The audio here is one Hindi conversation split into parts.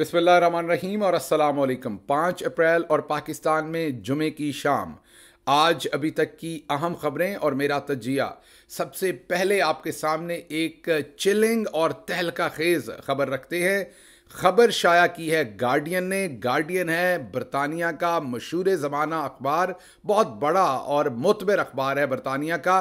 रहीम और असल पाँच अप्रैल और पाकिस्तान में जुमे की शाम आज अभी तक की अहम खबरें और मेरा तजिया सबसे पहले आपके सामने एक चिलिंग और तहलका खेज़ खबर रखते हैं खबर शाया की है गार्डियन ने गार्डियन है बरतानिया का मशहूर ज़माना अखबार बहुत बड़ा और मतबर अखबार है बरतानिया का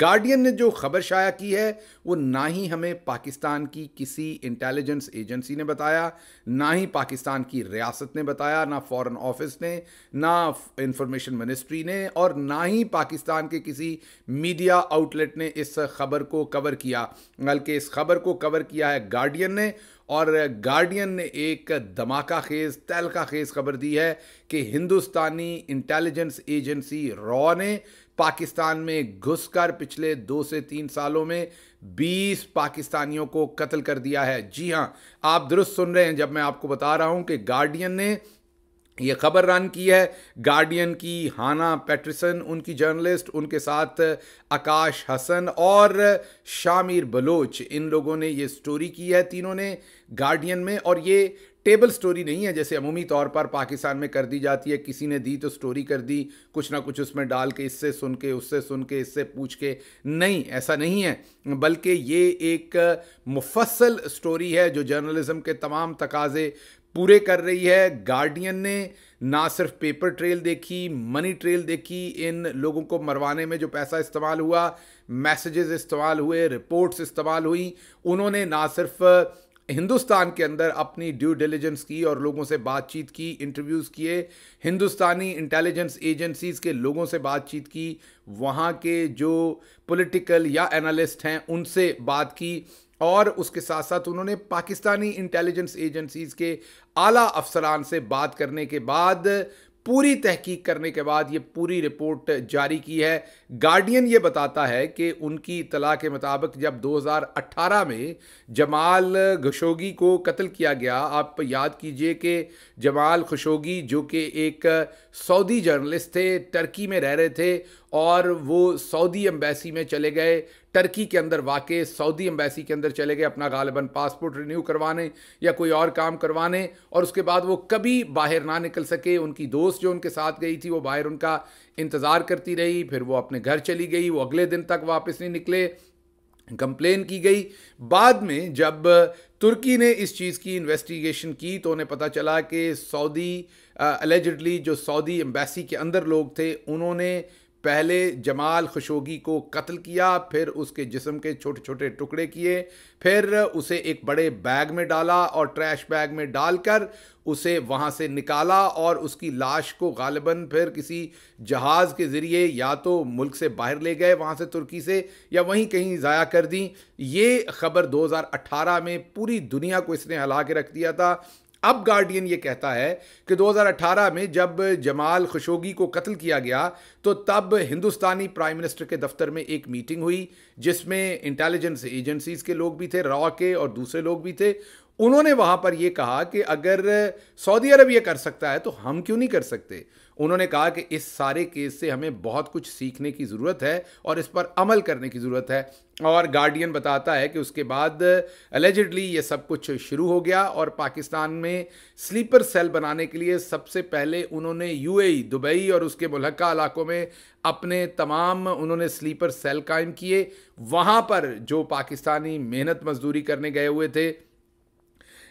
गार्डियन ने जो खबर शाया की है वो ना ही हमें पाकिस्तान की किसी इंटेलिजेंस एजेंसी ने बताया ना ही पाकिस्तान की रियासत ने बताया ना फॉरेन ऑफिस ने ना इंफॉर्मेशन मिनिस्ट्री ने और ना ही पाकिस्तान के किसी मीडिया आउटलेट ने इस खबर को कवर किया बल्कि इस खबर को कवर किया है गार्डियन ने और गार्डियन ने एक धमाका खेज तहलका खेज खबर दी है कि हिंदुस्तानी इंटेलिजेंस एजेंसी रॉ ने पाकिस्तान में घुसकर पिछले दो से तीन सालों में 20 पाकिस्तानियों को कत्ल कर दिया है जी हाँ आप दुरुस्त सुन रहे हैं जब मैं आपको बता रहा हूँ कि गार्डियन ने ये खबर रन की है गार्डियन की हाना पैटरसन उनकी जर्नलिस्ट उनके साथ आकाश हसन और शामिर बलोच इन लोगों ने ये स्टोरी की है तीनों ने गार्डियन में और ये टेबल स्टोरी नहीं है जैसे अमूमी तौर पर पाकिस्तान में कर दी जाती है किसी ने दी तो स्टोरी कर दी कुछ ना कुछ उसमें डाल के इससे सुन के उससे सुन के इससे पूछ के नहीं ऐसा नहीं है बल्कि ये एक मुफसल स्टोरी है जो जर्नलिज़म के तमाम तकाजे पूरे कर रही है गार्डियन ने ना सिर्फ पेपर ट्रेल देखी मनी ट्रेल देखी इन लोगों को मरवाने में जो पैसा इस्तेमाल हुआ मैसेजेस इस्तेमाल हुए रिपोर्ट्स इस्तेमाल हुई उन्होंने ना सिर्फ हिंदुस्तान के अंदर अपनी ड्यू डिलीजेंस की और लोगों से बातचीत की इंटरव्यूज़ किए हिंदुस्तानी इंटेलिजेंस एजेंसीज़ के लोगों से बातचीत की वहाँ के जो पॉलिटिकल या एनालिस्ट हैं उनसे बात की और उसके साथ साथ उन्होंने पाकिस्तानी इंटेलिजेंस एजेंसीज के आला अफसरान से बात करने के बाद पूरी तहकीक करने के बाद ये पूरी रिपोर्ट जारी की है गार्डियन ये बताता है कि उनकी इतला के मुताबिक जब 2018 में जमाल खशोगी को कत्ल किया गया आप याद कीजिए कि जमाल खशोगी जो कि एक सऊदी जर्नलिस्ट थे टर्की में रह रहे थे और वो सऊदी एम्बेसी में चले गए टर्की के अंदर वाके सऊदी एम्बेसी के अंदर चले गए अपना गालिबा पासपोर्ट रिन्यू करवाने या कोई और काम करवाने और उसके बाद वो कभी बाहर ना निकल सके उनकी दोस्त जो उनके साथ गई थी वो बाहर उनका इंतज़ार करती रही फिर वो अपने घर चली गई वो अगले दिन तक वापस नहीं निकले कंप्लेन की गई बाद में जब तुर्की ने इस चीज़ की इन्वेस्टिगेशन की तो उन्हें पता चला कि सऊदी एलिजडली जो सऊदी एम्बेसी के अंदर लोग थे उन्होंने पहले जमाल ख़ुशोगी को कत्ल किया फिर उसके जिसम के छोटे छोटे टुकड़े किए फिर उसे एक बड़े बैग में डाला और ट्रैश बैग में डालकर उसे वहाँ से निकाला और उसकी लाश को गालिबा फिर किसी जहाज़ के ज़रिए या तो मुल्क से बाहर ले गए वहाँ से तुर्की से या वहीं कहीं ज़ाया कर दी ये ख़बर 2018 में पूरी दुनिया को इसने हिला के रख दिया था अब गार्डियन ये कहता है कि 2018 में जब जमाल खुशोगी को कत्ल किया गया तो तब हिंदुस्तानी प्राइम मिनिस्टर के दफ्तर में एक मीटिंग हुई जिसमें इंटेलिजेंस एजेंसीज के लोग भी थे रॉ के और दूसरे लोग भी थे उन्होंने वहाँ पर यह कहा कि अगर सऊदी अरब यह कर सकता है तो हम क्यों नहीं कर सकते उन्होंने कहा कि इस सारे केस से हमें बहुत कुछ सीखने की ज़रूरत है और इस पर अमल करने की ज़रूरत है और गार्डियन बताता है कि उसके बाद एलिजिडली ये सब कुछ शुरू हो गया और पाकिस्तान में स्लीपर सेल बनाने के लिए सबसे पहले उन्होंने यूएई दुबई और उसके मुलक्का इलाकों में अपने तमाम उन्होंने स्लीपर सेल कायम किए वहाँ पर जो पाकिस्तानी मेहनत मजदूरी करने गए हुए थे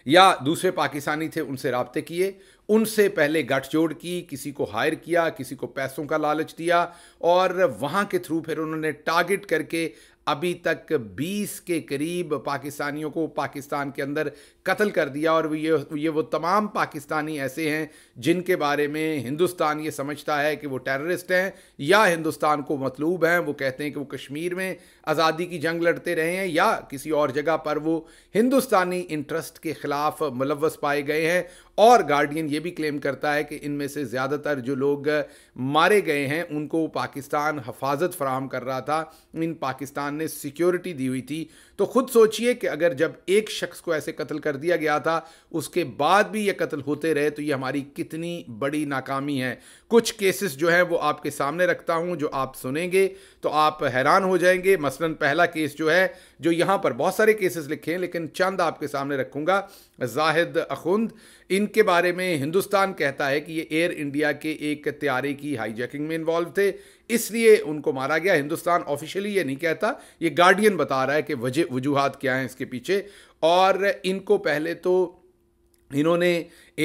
या दूसरे पाकिस्तानी थे उनसे रबते किए उनसे पहले गठजोड़ की किसी को हायर किया किसी को पैसों का लालच दिया और वहाँ के थ्रू फिर उन्होंने टारगेट करके अभी तक 20 के करीब पाकिस्तानियों को पाकिस्तान के अंदर कत्ल कर दिया और ये ये वो तमाम पाकिस्तानी ऐसे हैं जिनके बारे में हिंदुस्तान ये समझता है कि वो टेररिस्ट हैं या हिंदुस्तान को मतलूब हैं वो कहते हैं कि वो कश्मीर में आज़ादी की जंग लड़ते रहे हैं या किसी और जगह पर वो हिंदुस्तानी इंटरेस्ट के ख़िलाफ़ मुलवस पाए गए हैं और गार्डियन ये भी क्लेम करता है कि इनमें से ज़्यादातर जो लोग मारे गए हैं उनको पाकिस्तान हफाजत फराहम कर रहा था इन पाकिस्तान ने सिक्योरिटी दी हुई थी तो ख़ुद सोचिए कि अगर जब एक शख्स को ऐसे कत्ल कर दिया गया था उसके बाद भी ये कत्ल होते रहे तो ये हमारी कितनी बड़ी नाकामी है कुछ केसेस जो हैं वो आपके सामने रखता हूँ जो आप सुनेंगे तो आप हैरान हो जाएंगे मसलन पहला केस जो है जो यहाँ पर बहुत सारे केसेस लिखे हैं लेकिन चंद आपके सामने रखूँगा जाहिद अखुंद इनके बारे में हिंदुस्तान कहता है कि ये एयर इंडिया के एक त्यारे की हाईजैकिंग में इन्वॉल्व थे इसलिए उनको मारा गया हिंदुस्तान ऑफिशियली ये नहीं कहता ये गार्डियन बता रहा है कि वजह वजूहत क्या हैं इसके पीछे और इनको पहले तो इन्होंने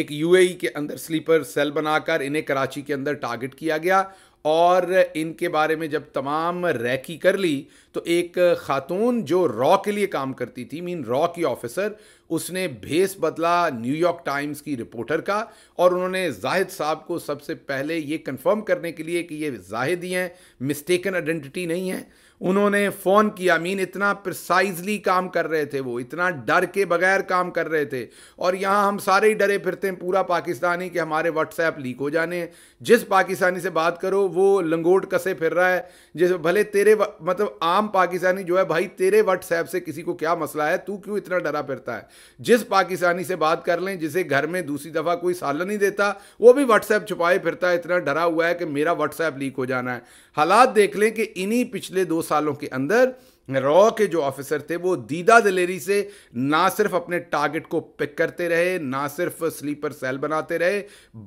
एक यूएई के अंदर स्लीपर सेल बनाकर इन्हें कराची के अंदर टारगेट किया गया और इनके बारे में जब तमाम रैकी कर ली तो एक खातून जो रॉ के लिए काम करती थी मीन रॉ की ऑफिसर उसने भेस बदला न्यूयॉर्क टाइम्स की रिपोर्टर का और उन्होंने जाहिद साहब को सबसे पहले ये कंफर्म करने के लिए कि ये जाहिद ही हैं मिस्टेकन आइडेंटिटी नहीं है उन्होंने फ़ोन किया मीन इतना प्रिसाइजली काम कर रहे थे वो इतना डर के बगैर काम कर रहे थे और यहाँ हम सारे ही डरे फिरते हैं पूरा पाकिस्तानी कि हमारे व्हाट्सएप लीक हो जाने जिस पाकिस्तानी से बात करो वो लंगोट कसे फिर रहा है जिस भले तेरे मतलब आम पाकिस्तानी जो है भाई तेरे व्हाट्सएप से किसी को क्या मसला है तू क्यों इतना डरा फिरता है जिस पाकिस्तानी से बात कर लें जिसे घर में दूसरी दफ़ा कोई सालन नहीं देता वो भी व्हाट्सएप छुपाए फिरता है इतना डरा हुआ है कि मेरा व्हाट्सएप लीक हो जाना है हालात देख लें कि इन्हीं पिछले दो सालों के अंदर रॉ के जो ऑफिसर थे वो दीदा दिलेरी से ना सिर्फ अपने टारगेट को पिक करते रहे ना सिर्फ स्लीपर सेल बनाते रहे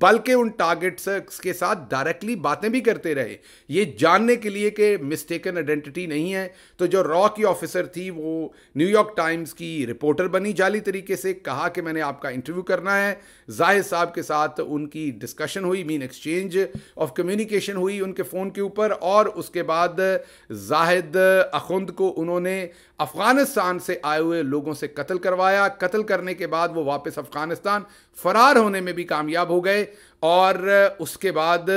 बल्कि उन टारगेट्स के साथ डायरेक्टली बातें भी करते रहे ये जानने के लिए कि मिस्टेकन आइडेंटिटी नहीं है तो जो रॉ की ऑफिसर थी वो न्यूयॉर्क टाइम्स की रिपोर्टर बनी जाली तरीके से कहा कि मैंने आपका इंटरव्यू करना है जाहिर साहब के साथ उनकी डिस्कशन हुई मीन एक्सचेंज ऑफ कम्युनिकेशन हुई उनके फ़ोन के ऊपर और उसके बाद जाहिद अखुंद को को उन्होंने अफ़गानिस्तान से आए हुए लोगों से कत्ल करवाया कत्ल करने के बाद वो वापस अफ़गानिस्तान फ़रार होने में भी कामयाब हो गए और उसके बाद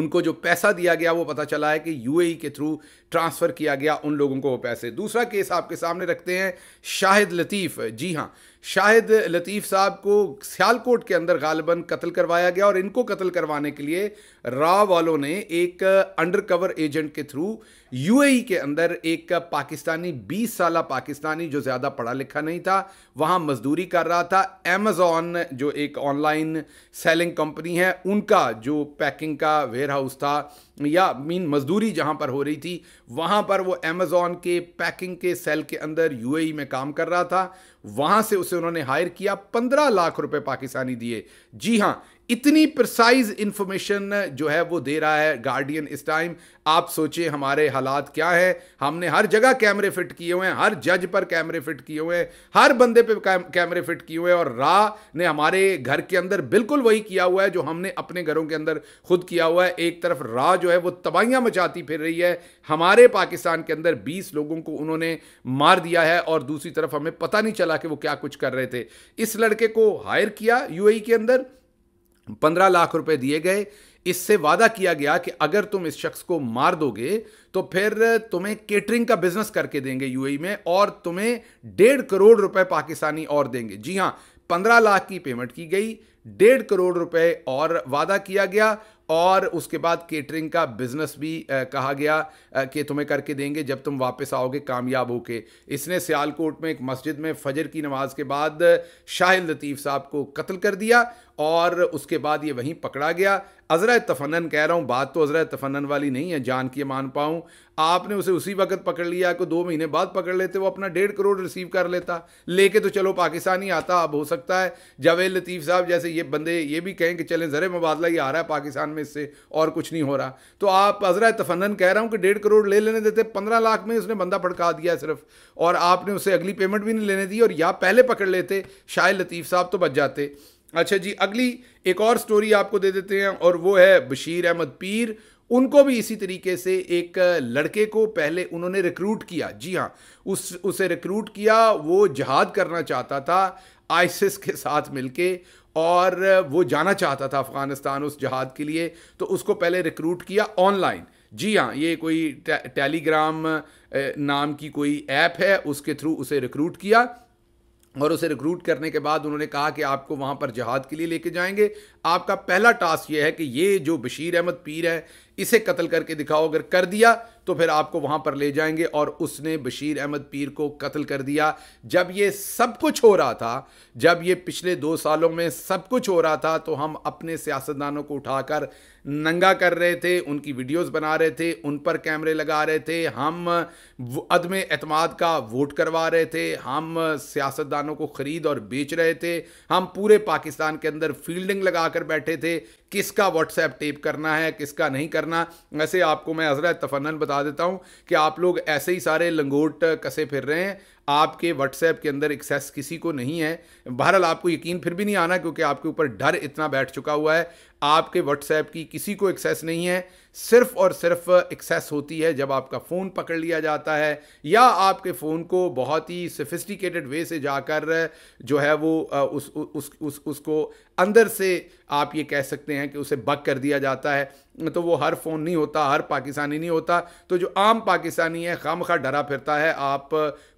उनको जो पैसा दिया गया वो पता चला है कि यूएई के थ्रू ट्रांसफ़र किया गया उन लोगों को वो पैसे दूसरा केस आपके सामने रखते हैं शाहिद लतीफ़ जी हाँ शाहिद लतीफ़ साहब को सियालकोट के अंदर गालबन कत्ल करवाया गया और इनको कत्ल करवाने के लिए रा वालों ने एक अंडरकवर एजेंट के थ्रू यूएई e के अंदर एक पाकिस्तानी 20 साल पाकिस्तानी जो ज़्यादा पढ़ा लिखा नहीं था वहाँ मजदूरी कर रहा था अमेजोन जो एक ऑनलाइन सेलिंग कंपनी है उनका जो पैकिंग का वेयर हाउस था या मीन मजदूरी जहाँ पर हो रही थी वहाँ पर वो अमेजोन के पैकिंग के सेल के अंदर यू e में काम कर रहा था वहाँ से उसे उन्होंने हायर किया पंद्रह लाख रुपए पाकिस्तानी दिए जी हाँ इतनी प्रिसाइज इन्फॉर्मेशन जो है वो दे रहा है गार्डियन इस टाइम आप सोचिए हमारे हालात क्या है हमने हर जगह कैमरे फिट किए हुए हैं हर जज पर कैमरे फिट किए हुए हैं हर बंदे पे कैमरे फिट किए हुए हैं और रा ने हमारे घर के अंदर बिल्कुल वही किया हुआ है जो हमने अपने घरों के अंदर खुद किया हुआ है एक तरफ रा जो है वो तबाहियाँ मचाती फिर रही है हमारे पाकिस्तान के अंदर बीस लोगों को उन्होंने मार दिया है और दूसरी तरफ हमें पता नहीं चला कि वो क्या कुछ कर रहे थे इस लड़के को हायर किया यू e के अंदर पंद्रह लाख रुपए दिए गए इससे वादा किया गया कि अगर तुम इस शख्स को मार दोगे तो फिर तुम्हें केटरिंग का बिजनेस करके देंगे यूएई e में और तुम्हें डेढ़ करोड़ रुपए पाकिस्तानी और देंगे जी हाँ पंद्रह लाख की पेमेंट की गई डेढ़ करोड़ रुपए और वादा किया गया और उसके बाद केटरिंग का बिजनेस भी आ, कहा गया आ, कि तुम्हें करके देंगे जब तुम वापस आओगे कामयाब होके इसने सियालकोट में एक मस्जिद में फजर की नमाज के बाद शाहिल लतीफ़ साहब को कत्ल कर दिया और उसके बाद ये वहीं पकड़ा गया अजरा तफनन कह रहा हूँ बात तो अजरा तफनन वाली नहीं है जान की मान पाऊँ आपने उसे उसी वक्त पकड़ लिया को दो महीने बाद पकड़ लेते वो अपना डेढ़ करोड़ रिसीव कर लेता लेके तो चलो पाकिस्तान ही आता अब हो सकता है जावेद लतीफ़ साहब जैसे ये बंदे ये भी कहें कि चलें ज़र मुबादला ये आ रहा है पाकिस्तान में इससे और कुछ नहीं हो रहा तो आप अजरा तफनन कह रहा हूँ कि डेढ़ करोड़ ले लेने देते पंद्रह लाख में उसने बंदा भड़का दिया सिर्फ और आपने उसे अगली पेमेंट भी नहीं लेने दी और या पहले पकड़ लेते शायद लतीफ़ साहब तो बच जाते अच्छा जी अगली एक और स्टोरी आपको दे देते हैं और वो है बशीर अहमद पीर उनको भी इसी तरीके से एक लड़के को पहले उन्होंने रिक्रूट किया जी हाँ उस उसे रिक्रूट किया वो जहाद करना चाहता था आइसिस के साथ मिलके और वो जाना चाहता था अफ़गानिस्तान उस जहाद के लिए तो उसको पहले रिक्रूट किया ऑनलाइन जी हाँ ये कोई टे, टेलीग्राम नाम की कोई ऐप है उसके थ्रू उसे रिक्रूट किया और उसे रिक्रूट करने के बाद उन्होंने कहा कि आपको वहाँ पर जहाद के लिए लेके जाएंगे आपका पहला टास्क ये है कि ये जो बशीर अहमद पीर है इसे कत्ल करके दिखाओ अगर कर दिया तो फिर आपको वहां पर ले जाएंगे और उसने बशीर अहमद पीर को कत्ल कर दिया जब ये सब कुछ हो रहा था जब ये पिछले दो सालों में सब कुछ हो रहा था तो हम अपने सियासतदानों को उठाकर नंगा कर रहे थे उनकी वीडियोस बना रहे थे उन पर कैमरे लगा रहे थे हम अदम अतमाद का वोट करवा रहे थे हम सियासतदानों को ख़रीद और बेच रहे थे हम पूरे पाकिस्तान के अंदर फील्डिंग लगा कर बैठे थे किसका व्हाट्सएप टेप करना है किसका नहीं करना वैसे आपको मैं हजरा तफनन बता देता हूँ कि आप लोग ऐसे ही सारे लंगोट कसे फिर रहे हैं आपके व्हाट्सएप के अंदर एक्सेस किसी को नहीं है बहरहाल आपको यकीन फिर भी नहीं आना क्योंकि आपके ऊपर डर इतना बैठ चुका हुआ है आपके व्हाट्सएप की किसी को एक्सेस नहीं है सिर्फ और सिर्फ एक्सेस होती है जब आपका फ़ोन पकड़ लिया जाता है या आपके फ़ोन को बहुत ही सफिस्टिकेटेड वे से जाकर जो है वो उस उस उस उसको अंदर से आप ये कह सकते हैं कि उसे बक कर दिया जाता है तो वो हर फ़ोन नहीं होता हर पाकिस्तानी नहीं होता तो जो आम पाकिस्तानी है खाम खा डरा फिरता है आप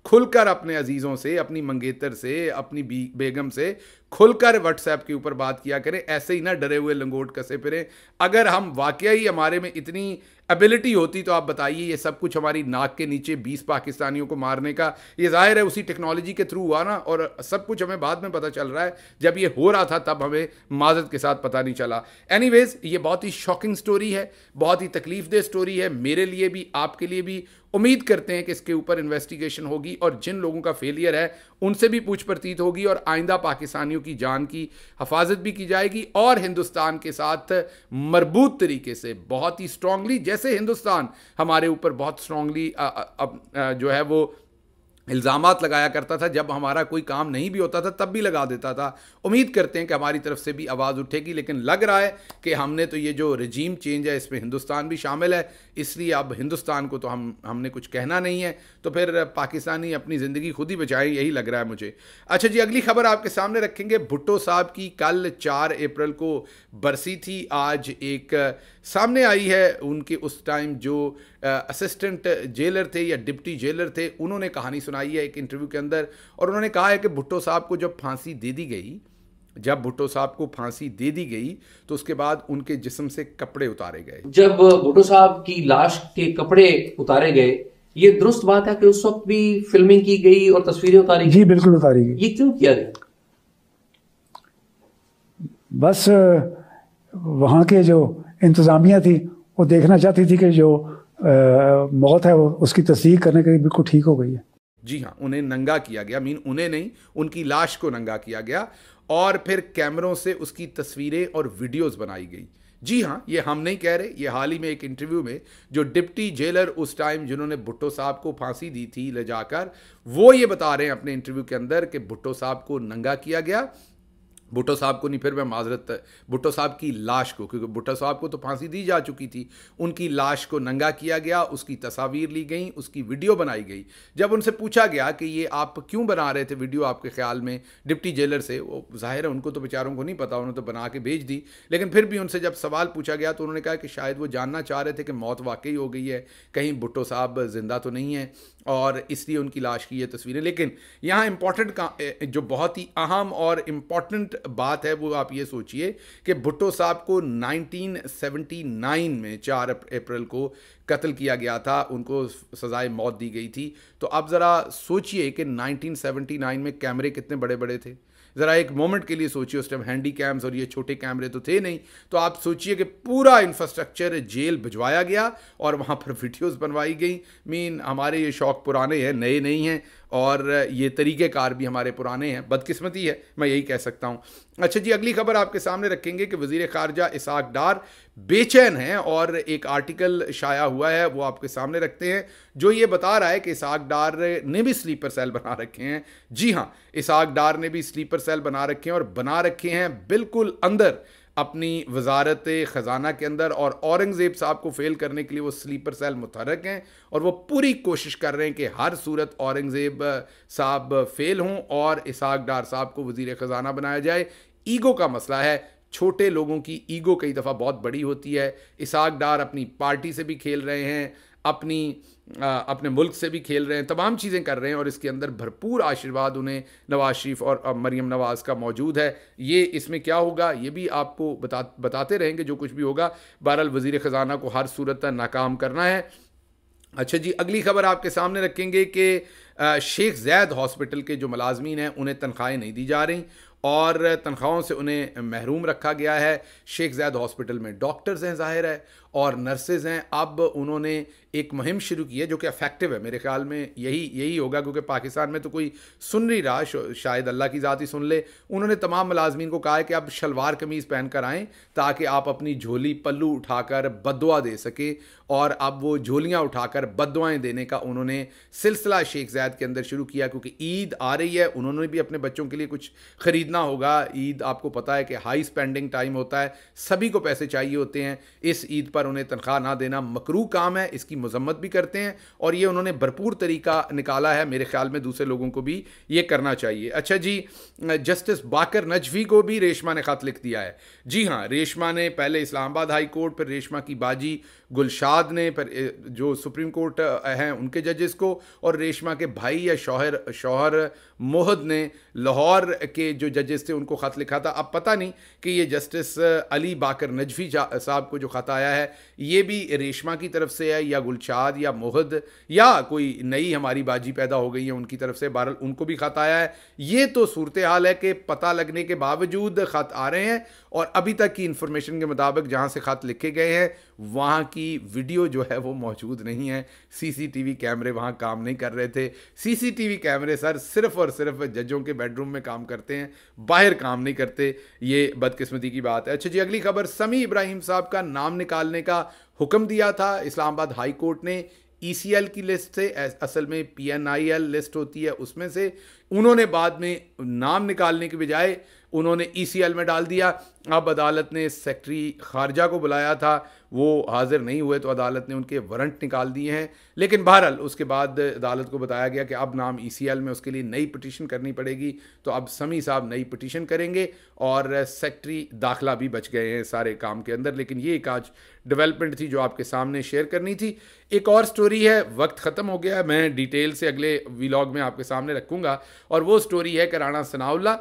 खुलकर अपने अजीज़ों से अपनी मंगेतर से अपनी बेगम से खुलकर व्हाट्सएप के ऊपर बात किया करें ऐसे ही ना डरे हुए लंगोट कसे फिरें अगर हम वाकई हमारे में इतनी एबिलिटी होती तो आप बताइए ये सब कुछ हमारी नाक के नीचे 20 पाकिस्तानियों को मारने का ये जाहिर है उसी टेक्नोलॉजी के थ्रू हुआ ना और सब कुछ हमें बाद में पता चल रहा है जब ये हो रहा था तब हमें माजत के साथ पता नहीं चला एनीवेज ये बहुत ही शॉकिंग स्टोरी है बहुत ही तकलीफ दे स्टोरी है मेरे लिए भी आपके लिए भी उम्मीद करते हैं कि इसके ऊपर इन्वेस्टिगेशन होगी और जिन लोगों का फेलियर है उनसे भी पूछ प्रतीत होगी और आइंदा पाकिस्तानियों की जान की हफाजत भी की जाएगी और हिंदुस्तान के साथ मरबूत तरीके से बहुत ही स्ट्रांगली जैसे हिंदुस्तान हमारे ऊपर बहुत स्ट्रांगली जो है वो इल्ज़ाम लगाया करता था जब हमारा कोई काम नहीं भी होता था तब भी लगा देता था उम्मीद करते हैं कि हमारी तरफ से भी आवाज़ उठेगी लेकिन लग रहा है कि हमने तो ये जो रजीम चेंज है इसमें हिंदुस्तान भी शामिल है इसलिए अब हिंदुस्तान को तो हम हमने कुछ कहना नहीं है तो फिर पाकिस्तानी अपनी ज़िंदगी खुद ही बचाए यही लग रहा है मुझे अच्छा जी अगली खबर आपके सामने रखेंगे भुट्टो साहब की कल चार अप्रैल को बरसी थी आज एक सामने आई है उनके उस टाइम जो असिस्टेंट जेलर थे या डिप्टी जेलर थे उन्होंने कहानी सुनाई है एक इंटरव्यू के अंदर और उन्होंने कहा है कि भुट्टो साहब को जब फांसी दे दी गई जब भुट्टो साहब को फांसी दे दी गई तो उसके बाद उनके जिस्म से कपड़े उतारे गए जब भुट्टो साहब की लाश के कपड़े उतारे गए ये दुरुस्त बात है कि उस वक्त भी फिल्मिंग की गई और तस्वीरें उतारी जी बिल्कुल उतारी गई ये क्यों किया गया बस वहाँ के जो इंतज़ामिया थी वो देखना चाहती थी कि जो मौत है वो उसकी तस्दीक करने के लिए बिल्कुल ठीक हो गई है जी हाँ उन्हें नंगा किया गया मीन उन्हें नहीं उनकी लाश को नंगा किया गया और फिर कैमरों से उसकी तस्वीरें और वीडियोस बनाई गई जी हाँ ये हम नहीं कह रहे ये हाल ही में एक इंटरव्यू में जो डिप्टी जेलर उस टाइम जिन्होंने भुट्टो साहब को फांसी दी थी ले जाकर वो ये बता रहे हैं अपने इंटरव्यू के अंदर कि भुट्टो साहब को नंगा किया गया भुट्टो साहब को नहीं फिर मैं माजरत भुट्टो साहब की लाश को क्योंकि भुट्टो साहब को तो फांसी दी जा चुकी थी उनकी लाश को नंगा किया गया उसकी तस्वीर ली गई उसकी वीडियो बनाई गई जब उनसे पूछा गया कि ये आप क्यों बना रहे थे वीडियो आपके ख्याल में डिप्टी जेलर से वो जाहिर है उनको तो बेचारों को नहीं पता उन्होंने तो बना के भेज दी लेकिन फिर भी उनसे जब सवाल पूछा गया तो उन्होंने कहा कि शायद वो जानना चाह रहे थे कि मौत वाकई हो गई है कहीं भुट्टो साहब जिंदा तो नहीं है और इसलिए उनकी लाश की ये तस्वीरें लेकिन यहाँ इम्पॉर्टेंट जो बहुत ही अहम और इम्पॉर्टेंट बात है वो आप ये सोचिए कि भुट्टो साहब को 1979 में 4 अप्रैल को कत्ल किया गया था उनको सजाए मौत दी गई थी तो आप ज़रा सोचिए कि 1979 में कैमरे कितने बड़े बड़े थे ज़रा एक मोमेंट के लिए सोचिए उस टाइम हैंडी कैम्स और ये छोटे कैमरे तो थे नहीं तो आप सोचिए कि पूरा इंफ्रास्ट्रक्चर जेल भिजवाया गया और वहाँ पर वीडियोज बनवाई गई मीन हमारे ये शौक पुराने हैं नए नहीं हैं और ये तरीक़ेकार भी हमारे पुराने हैं बदकिस्मती है मैं यही कह सकता हूँ अच्छा जी अगली खबर आपके सामने रखेंगे कि वजीर खारजा इसाक डार बेचैन हैं और एक आर्टिकल शाया हुआ है वो आपके सामने रखते हैं जो ये बता रहा है कि इसाक डार ने भी स्लीपर सेल बना रखे हैं जी हाँ इसाक डार ने भी स्लीपर सेल बना रखे हैं और बना रखे हैं बिल्कुल अंदर अपनी वजारत ख़जाना के अंदर और औरंगज़ेब साहब को फेल करने के लिए वो स्लीपर सेल मुतहरक हैं और वो पूरी कोशिश कर रहे हैं कि हर सूरत औरंगज़ेब साहब फेल हों और इसाक डार साहब को वज़ी ख़जाना बनाया जाए ईगो का मसला है छोटे लोगों की ईगो कई दफ़ा बहुत बड़ी होती है इसहाक डार अपनी पार्टी से भी खेल रहे हैं अपनी अपने मुल्क से भी खेल रहे हैं तमाम चीज़ें कर रहे हैं और इसके अंदर भरपूर आशीर्वाद उन्हें नवाज शरीफ और मरीम नवाज़ का मौजूद है ये इसमें क्या होगा ये भी आपको बता बताते रहेंगे जो कुछ भी होगा बहरहाल वज़ी ख़जाना को हर सूरत नाकाम करना है अच्छा जी अगली खबर आपके सामने रखेंगे कि शेख जैद हॉस्पिटल के जो मलाजमीन हैं उन्हें तनख्वाहें नहीं दी जा रही और तनख्वाहों से उन्हें महरूम रखा गया है शेख जैद हॉस्पिटल में डॉक्टर्स हैं जाहिर है और नर्सेज हैं अब उन्होंने एक मुहिम शुरू की है जो कि अफेक्टिव है मेरे ख्याल में यही यही होगा क्योंकि पाकिस्तान में तो कोई सुन नहीं रहा शायद अल्लाह की ज़ात ही सुन ले उन्होंने तमाम मुलाजमीन को कहा है कि आप शलवार कमीज़ पहन कर आएँ ताकि आप अपनी झोली पल्लू उठाकर बदुआ दे सकें और अब वो झोलियाँ उठाकर बदुआएँ देने का उन्होंने सिलसिला शेख जैद के अंदर शुरू किया क्योंकि ईद आ रही है उन्होंने भी अपने बच्चों के लिए कुछ ख़रीदना होगा ईद आपको पता है कि हाई स्पेंडिंग टाइम होता है सभी को पैसे चाहिए होते हैं इस ईद पर उन्हें तनख्वाह ना देना मकरू काम है इसकी मजम्मत भी करते हैं और ये उन्होंने भरपूर तरीका निकाला है मेरे ख्याल में दूसरे लोगों को भी ये करना चाहिए अच्छा जी जस्टिस बाकर नजवी को भी रेशमा ने ख़त लिख दिया है जी हाँ रेशमा ने पहले इस्लामाबाद हाई कोर्ट फिर रेशमा की बाजी गुलशाद ने पर जो सुप्रीम कोर्ट हैं उनके जजेस को और रेशमा के भाई या शौहर शौहर मोहद ने लाहौर के जो जजेस थे उनको ख़त लिखा था अब पता नहीं कि ये जस्टिस अली बाकर नजवी साहब को जो ख़त आया है ये भी रेशमा की तरफ से है या गुलशाद या मोहद या कोई नई हमारी बाजी पैदा हो गई है उनकी तरफ से बहरल उनको भी ख़त आया है ये तो सूरत हाल है कि पता लगने के बावजूद ख़त आ रहे हैं और अभी तक की इन्फॉर्मेशन के मुताबिक जहाँ से ख़त लिखे गए हैं वहाँ की की वीडियो जो है वो मौजूद नहीं है सीसीटीवी कैमरे वहाँ काम नहीं कर रहे थे सीसीटीवी कैमरे सर सिर्फ और सिर्फ जजों के बेडरूम में काम करते हैं बाहर काम नहीं करते ये बदकिस्मती की बात है अच्छा जी अगली खबर समी इब्राहिम साहब का नाम निकालने का हुक्म दिया था इस्लामाबाद हाई कोर्ट ने ई e की लिस्ट से असल में पी लिस्ट होती है उसमें से उन्होंने बाद में नाम निकालने के बजाय उन्होंने ई e में डाल दिया अब अदालत ने सेक्रेटरी खारजा को बुलाया था वो हाज़िर नहीं हुए तो अदालत ने उनके वारंट निकाल दिए हैं लेकिन बहरहाल उसके बाद अदालत को बताया गया कि अब नाम ई e में उसके लिए नई पटिशन करनी पड़ेगी तो अब समी साहब नई पटिशन करेंगे और सेक्रेटरी दाखिला भी बच गए हैं सारे काम के अंदर लेकिन ये एक आज डेवलपमेंट थी जो आपके सामने शेयर करनी थी एक और स्टोरी है वक्त ख़त्म हो गया मैं डिटेल से अगले वीलॉग में आपके सामने रखूँगा और वो स्टोरी है कराना सनाउल्ला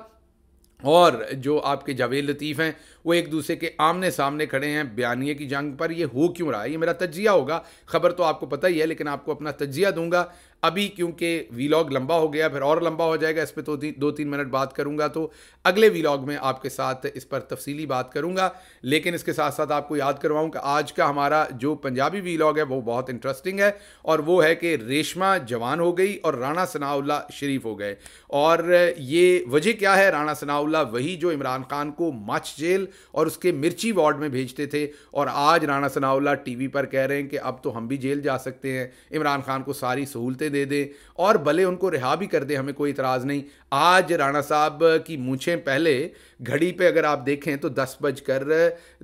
और जो आपके जावेद लतीफ़ हैं वो एक दूसरे के आमने सामने खड़े हैं बयानिए की जंग पर ये हो क्यों रहा है ये मेरा तजिया होगा ख़बर तो आपको पता ही है लेकिन आपको अपना तजिया दूंगा अभी क्योंकि वीलॉग लंबा हो गया फिर और लंबा हो जाएगा इस पर तो दो तीन मिनट बात करूँगा तो अगले वीलॉग में आपके साथ इस पर तफसीली बात करूँगा लेकिन इसके साथ साथ आपको याद करवाऊँ कि आज का हमारा जो पंजाबी वीलॉग है वो बहुत इंटरेस्टिंग है और वो है कि रेशमा जवान हो गई और राना सनाउल्ला शरीफ हो गए और ये वजह क्या है राना सनाउल्ला वही जो इमरान खान को मच जेल और उसके मिर्ची वार्ड में भेजते थे और आज राना सनाउल्ला टी पर कह रहे हैं कि अब तो हम भी जेल जा सकते हैं इमरान खान को सारी सहूलतें दे दे और भले उनको रिहा भी कर दे हमें कोई इतराज़ नहीं आज राणा साहब की मूछें पहले घड़ी पे अगर आप देखें तो दस बजकर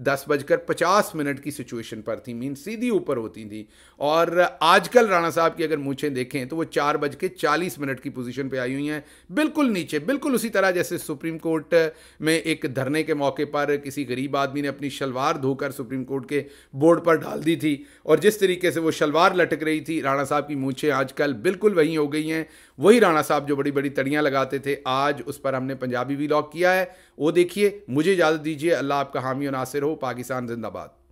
दस बजकर पचास मिनट की सिचुएशन पर थी मीन सीधी ऊपर होती थी और आजकल राणा साहब की अगर मूछें देखें तो वो चार बज के चालीस मिनट की पोजीशन पे आई हुई हैं बिल्कुल नीचे बिल्कुल उसी तरह जैसे सुप्रीम कोर्ट में एक धरने के मौके पर किसी गरीब आदमी ने अपनी शलवार धोकर सुप्रीम कोर्ट के बोर्ड पर डाल दी थी और जिस तरीके से वो शलवार लटक रही थी राणा साहब की मूछें आजकल बिल्कुल वहीं हो गई हैं वही राणा साहब जो बड़ी बड़ी तड़ियाँ लगाते थे आज उस पर हमने पंजाबी भी लॉक किया है वो देखिए मुझे इजाज़त दीजिए अल्लाह आपका हामी नासिर हो पाकिस्तान जिंदाबाद